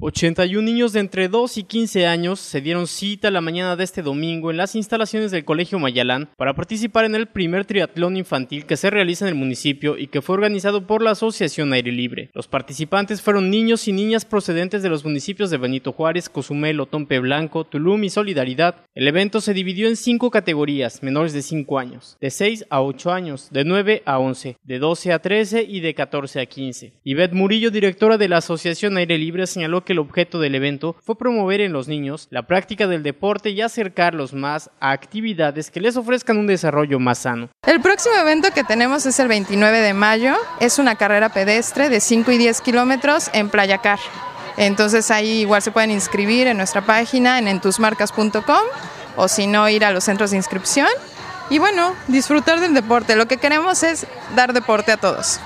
81 niños de entre 2 y 15 años se dieron cita la mañana de este domingo en las instalaciones del Colegio Mayalán para participar en el primer triatlón infantil que se realiza en el municipio y que fue organizado por la Asociación Aire Libre. Los participantes fueron niños y niñas procedentes de los municipios de Benito Juárez, Cozumel, Tompe Blanco, Tulum y Solidaridad. El evento se dividió en cinco categorías, menores de 5 años, de 6 a 8 años, de 9 a 11, de 12 a 13 y de 14 a 15. Yvette Murillo, directora de la Asociación Aire Libre, señaló el objeto del evento fue promover en los niños la práctica del deporte y acercarlos más a actividades que les ofrezcan un desarrollo más sano. El próximo evento que tenemos es el 29 de mayo. Es una carrera pedestre de 5 y 10 kilómetros en Playa Car. Entonces ahí igual se pueden inscribir en nuestra página en entusmarcas.com o si no ir a los centros de inscripción y bueno, disfrutar del deporte. Lo que queremos es dar deporte a todos.